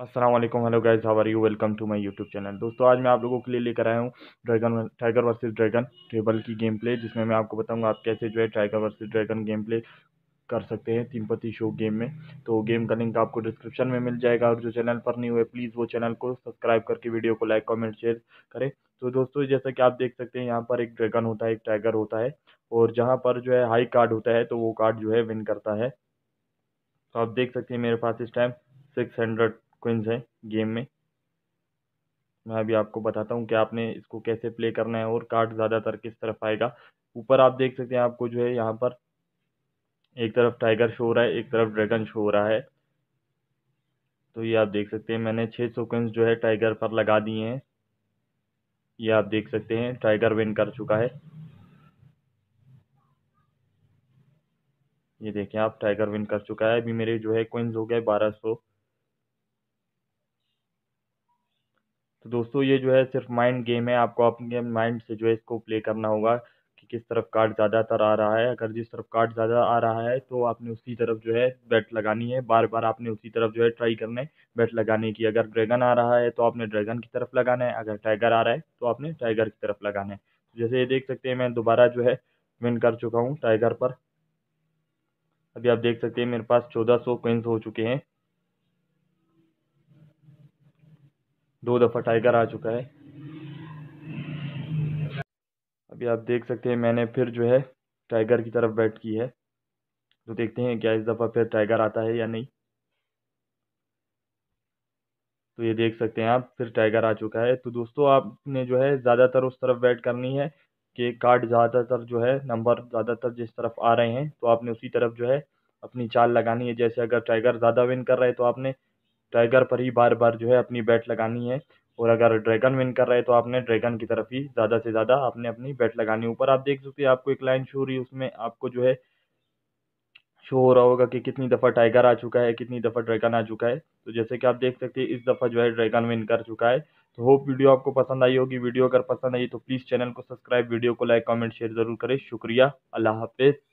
Aslam hello guys how are you welcome to my YouTube channel दोस्तों आज मैं आप लोगों के लिए लेकर आया हूँ dragon tiger versus dragon table की गेम प्ले जिसमें मैं आपको बताऊंगा आप कैसे जो है tiger versus dragon game play कर सकते हैं तीनपति शो गेम में तो गेम का लिंक आपको डिस्क्रिप्शन में मिल जाएगा और जो चैनल पर नहीं हुए प्लीज़ वो चैनल को सब्सक्राइब करके वीडियो को लाइक कॉमेंट शेयर करें तो दोस्तों जैसा कि आप देख सकते हैं यहाँ पर एक ड्रैगन होता है एक टाइगर होता है और जहाँ पर जो है हाई कार्ड होता है तो वो कार्ड जो है विन करता है तो आप देख सकते हैं मेरे पास इस टाइम सिक्स हंड्रेड क्विंस हैं गेम में मैं अभी आपको बताता हूँ कि आपने इसको कैसे प्ले करना है और कार्ड ज़्यादातर किस तरफ आएगा ऊपर आप देख सकते हैं आपको जो है यहाँ पर एक तरफ टाइगर शो हो रहा है एक तरफ ड्रैगन शो हो रहा है तो ये आप देख सकते हैं मैंने छः क्विंस जो है टाइगर पर लगा दिए हैं ये आप देख सकते हैं टाइगर विन कर चुका है ये देखें आप टाइगर विन कर चुका है अभी मेरे जो है क्विंस हो गए बारह सौ तो दोस्तों ये जो है सिर्फ माइंड गेम है आपको अपने माइंड से जो है इसको प्ले करना होगा कि किस तरफ कार्ड ज़्यादातर आ रहा है अगर जिस तरफ कार्ड ज़्यादा आ रहा है तो आपने उसी तरफ जो है बैट लगानी है बार बार आपने उसी तरफ जो है ट्राई करना है बैट लगाने की अगर ड्रैगन आ रहा है तो आपने ड्रैगन की तरफ लगाना है अगर टाइगर आ रहा है तो आपने टाइगर की तरफ लगाना है तो जैसे ये देख सकते हैं मैं दोबारा जो है विन कर चुका हूँ टाइगर पर अभी आप देख सकते हैं मेरे पास चौदह सौ हो चुके हैं दो दफ़ा टाइगर आ चुका है अभी आप देख सकते हैं मैंने फिर जो है टाइगर की तरफ बैट की है तो देखते हैं क्या इस दफ़ा फिर टाइगर आता है या नहीं तो ये देख सकते हैं आप फिर टाइगर आ चुका है तो दोस्तों आपने जो है ज़्यादातर उस तरफ बैट करनी है कि कार्ड ज़्यादातर जो है नंबर ज़्यादातर जिस तरफ आ रहे हैं तो आपने उसी तरफ जो है अपनी चाल लगानी है जैसे अगर टाइगर ज़्यादा विन कर रहे हैं तो आपने टाइगर पर ही बार बार जो है अपनी बैट लगानी है और अगर ड्रैगन विन कर रहे हैं तो आपने ड्रैगन की तरफ ही ज़्यादा से ज़्यादा आपने अपनी बैट लगानी ऊपर आप देख सकते हैं आपको एक लाइन शो रही है उसमें आपको जो है शो हो रहा होगा कि कितनी दफ़ा टाइगर आ चुका है कितनी दफ़ा ड्रैगन आ चुका है तो जैसे कि आप देख सकते हैं इस दफ़ा जो है ड्रैगन विन कर चुका है तो होप वीडियो आपको पसंद आई होगी वीडियो अगर पसंद आई तो प्लीज़ चैनल को सब्सक्राइब वीडियो को लाइक कमेंट शेयर ज़रूर करें शुक्रिया अल्लाह हाफिज़